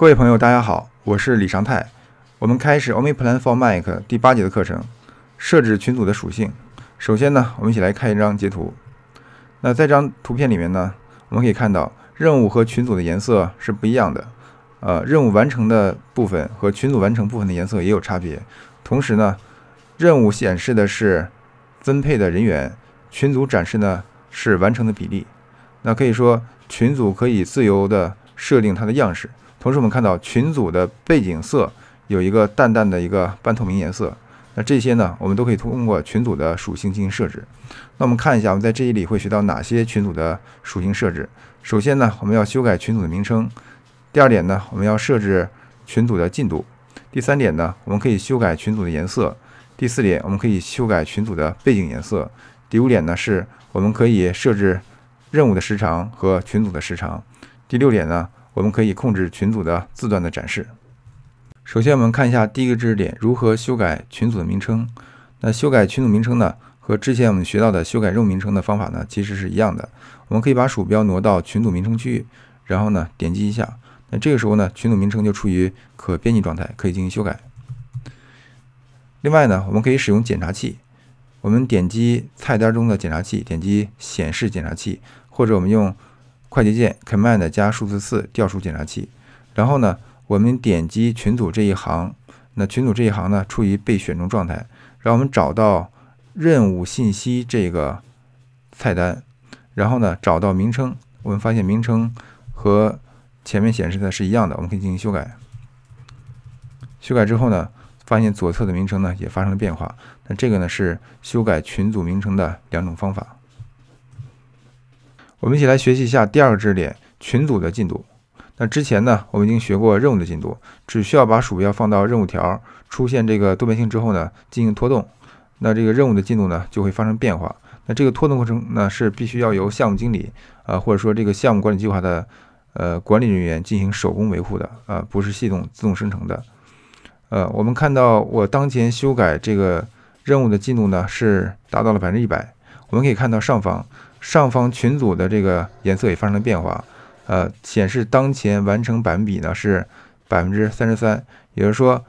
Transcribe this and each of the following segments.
各位朋友，大家好，我是李长泰。我们开始《OmniPlan for Mac》第八节的课程，设置群组的属性。首先呢，我们一起来看一张截图。那在这张图片里面呢，我们可以看到任务和群组的颜色是不一样的。呃，任务完成的部分和群组完成部分的颜色也有差别。同时呢，任务显示的是分配的人员，群组展示呢是完成的比例。那可以说，群组可以自由的设定它的样式。同时，我们看到群组的背景色有一个淡淡的一个半透明颜色。那这些呢，我们都可以通过群组的属性进行设置。那我们看一下，我们在这一里会学到哪些群组的属性设置？首先呢，我们要修改群组的名称。第二点呢，我们要设置群组的进度。第三点呢，我们可以修改群组的颜色。第四点，我们可以修改群组的背景颜色。第五点呢，是我们可以设置任务的时长和群组的时长。第六点呢？我们可以控制群组的字段的展示。首先，我们看一下第一个知识点：如何修改群组的名称。那修改群组名称呢？和之前我们学到的修改肉名称的方法呢，其实是一样的。我们可以把鼠标挪到群组名称区域，然后呢，点击一下。那这个时候呢，群组名称就处于可编辑状态，可以进行修改。另外呢，我们可以使用检查器。我们点击菜单中的检查器，点击显示检查器，或者我们用。快捷键 Command 加数字四调出检查器，然后呢，我们点击群组这一行，那群组这一行呢处于被选中状态，然后我们找到任务信息这个菜单，然后呢找到名称，我们发现名称和前面显示的是一样的，我们可以进行修改。修改之后呢，发现左侧的名称呢也发生了变化。那这个呢是修改群组名称的两种方法。我们一起来学习一下第二个知识点：群组的进度。那之前呢，我们已经学过任务的进度，只需要把鼠标放到任务条出现这个多边形之后呢，进行拖动，那这个任务的进度呢就会发生变化。那这个拖动过程呢是必须要由项目经理啊，或者说这个项目管理计划的呃管理人员进行手工维护的啊，不是系统自动生成的。呃，我们看到我当前修改这个任务的进度呢是达到了百分之一百，我们可以看到上方。上方群组的这个颜色也发生了变化，呃，显示当前完成百分比呢是百分之三十三，也就是说，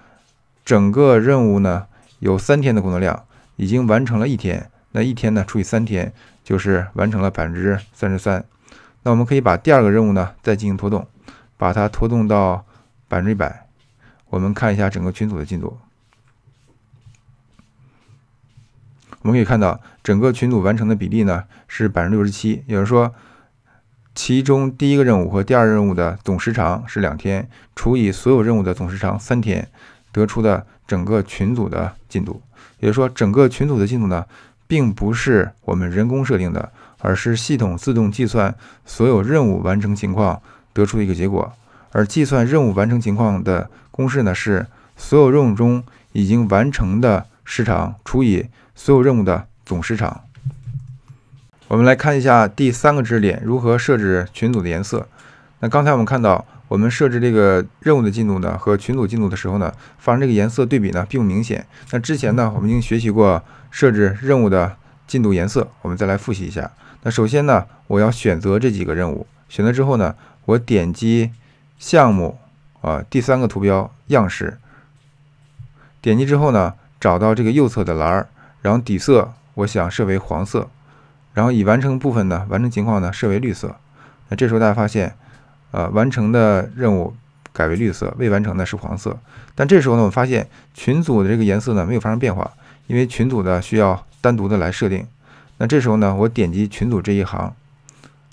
整个任务呢有三天的工作量，已经完成了一天，那一天呢除以三天，就是完成了百分之三十三。那我们可以把第二个任务呢再进行拖动，把它拖动到百分之百，我们看一下整个群组的进度。我们可以看到，整个群组完成的比例呢是百分之六十七。也就是说，其中第一个任务和第二任务的总时长是两天，除以所有任务的总时长三天，得出的整个群组的进度。也就是说，整个群组的进度呢，并不是我们人工设定的，而是系统自动计算所有任务完成情况得出的一个结果。而计算任务完成情况的公式呢，是所有任务中已经完成的时长除以。所有任务的总时长。我们来看一下第三个知识点：如何设置群组的颜色。那刚才我们看到，我们设置这个任务的进度呢，和群组进度的时候呢，发生这个颜色对比呢，并不明显。那之前呢，我们已经学习过设置任务的进度颜色，我们再来复习一下。那首先呢，我要选择这几个任务，选择之后呢，我点击项目啊，第三个图标样式。点击之后呢，找到这个右侧的栏儿。然后底色我想设为黄色，然后已完成部分呢，完成情况呢设为绿色。那这时候大家发现，呃，完成的任务改为绿色，未完成的是黄色。但这时候呢，我们发现群组的这个颜色呢没有发生变化，因为群组呢需要单独的来设定。那这时候呢，我点击群组这一行，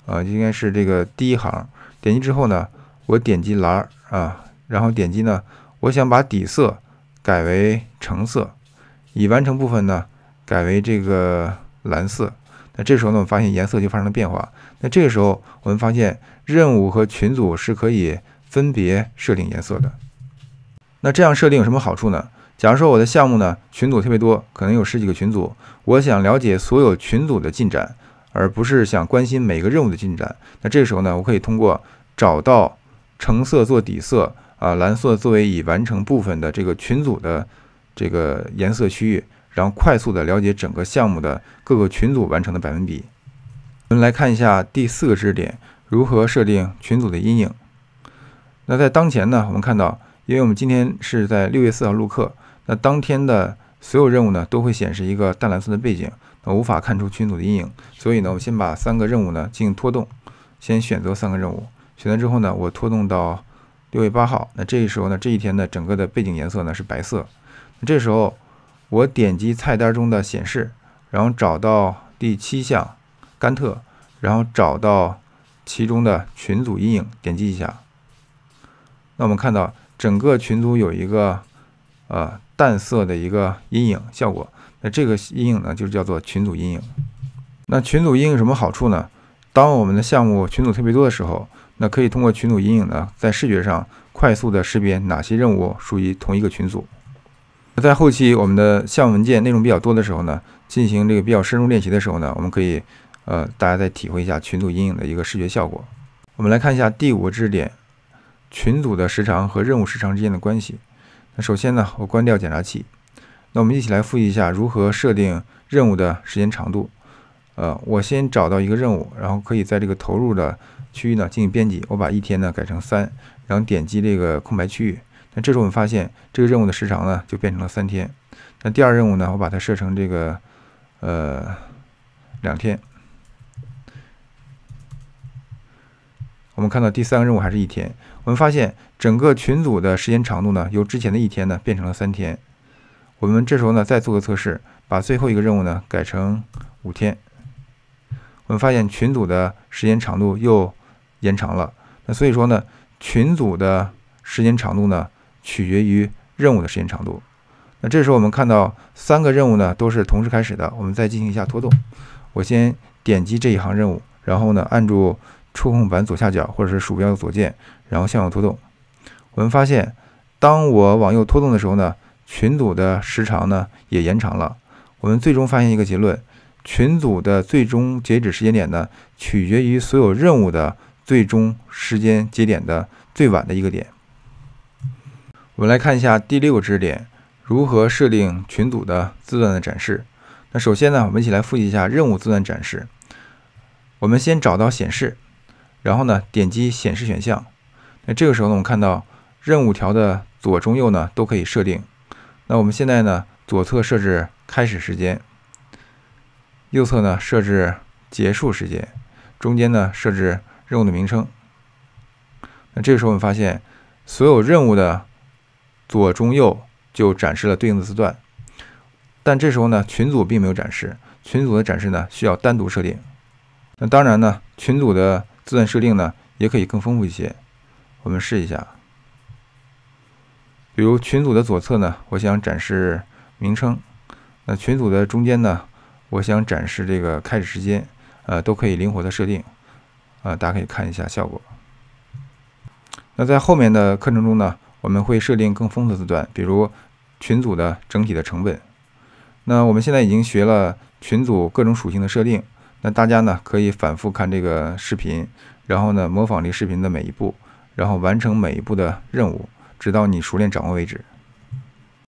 呃，应该是这个第一行。点击之后呢，我点击栏儿啊，然后点击呢，我想把底色改为橙色，已完成部分呢。改为这个蓝色，那这时候呢，我们发现颜色就发生了变化。那这个时候，我们发现任务和群组是可以分别设定颜色的。那这样设定有什么好处呢？假如说我的项目呢群组特别多，可能有十几个群组，我想了解所有群组的进展，而不是想关心每个任务的进展。那这个时候呢，我可以通过找到橙色做底色啊，蓝色作为已完成部分的这个群组的这个颜色区域。然后快速的了解整个项目的各个群组完成的百分比。我们来看一下第四个知识点：如何设定群组的阴影。那在当前呢，我们看到，因为我们今天是在六月四号录课，那当天的所有任务呢都会显示一个淡蓝色的背景，那无法看出群组的阴影。所以呢，我们先把三个任务呢进行拖动，先选择三个任务，选择之后呢，我拖动到六月八号。那这个时候呢，这一天的整个的背景颜色呢是白色，这时候。我点击菜单中的“显示”，然后找到第七项“甘特”，然后找到其中的“群组阴影”，点击一下。那我们看到整个群组有一个呃淡色的一个阴影效果。那这个阴影呢，就叫做群组阴影。那群组阴影什么好处呢？当我们的项目群组特别多的时候，那可以通过群组阴影呢，在视觉上快速的识别哪些任务属于同一个群组。在后期我们的项目文件内容比较多的时候呢，进行这个比较深入练习的时候呢，我们可以，呃，大家再体会一下群组阴影的一个视觉效果。我们来看一下第五个知识点：群组的时长和任务时长之间的关系。那首先呢，我关掉检查器。那我们一起来复习一下如何设定任务的时间长度。呃，我先找到一个任务，然后可以在这个投入的区域呢进行编辑。我把一天呢改成三，然后点击这个空白区域。那这时候我们发现，这个任务的时长呢，就变成了三天。那第二任务呢，我把它设成这个，呃，两天。我们看到第三个任务还是一天。我们发现整个群组的时间长度呢，由之前的一天呢，变成了三天。我们这时候呢，再做个测试，把最后一个任务呢改成五天。我们发现群组的时间长度又延长了。那所以说呢，群组的时间长度呢。取决于任务的时间长度。那这时候我们看到三个任务呢都是同时开始的。我们再进行一下拖动。我先点击这一行任务，然后呢按住触控板左下角或者是鼠标的左键，然后向右拖动。我们发现，当我往右拖动的时候呢，群组的时长呢也延长了。我们最终发现一个结论：群组的最终截止时间点呢，取决于所有任务的最终时间节点的最晚的一个点。我们来看一下第六个知识点：如何设定群组的字段的展示。那首先呢，我们一起来复习一下任务字段展示。我们先找到显示，然后呢点击显示选项。那这个时候呢，我们看到任务条的左、中、右呢都可以设定。那我们现在呢，左侧设置开始时间，右侧呢设置结束时间，中间呢设置任务的名称。那这个时候我们发现，所有任务的。左中右就展示了对应的字段，但这时候呢，群组并没有展示。群组的展示呢，需要单独设定。那当然呢，群组的字段设定呢，也可以更丰富一些。我们试一下，比如群组的左侧呢，我想展示名称；那群组的中间呢，我想展示这个开始时间，呃，都可以灵活的设定。啊，大家可以看一下效果。那在后面的课程中呢？我们会设定更丰富的字段，比如群组的整体的成本。那我们现在已经学了群组各种属性的设定，那大家呢可以反复看这个视频，然后呢模仿这个视频的每一步，然后完成每一步的任务，直到你熟练掌握为止。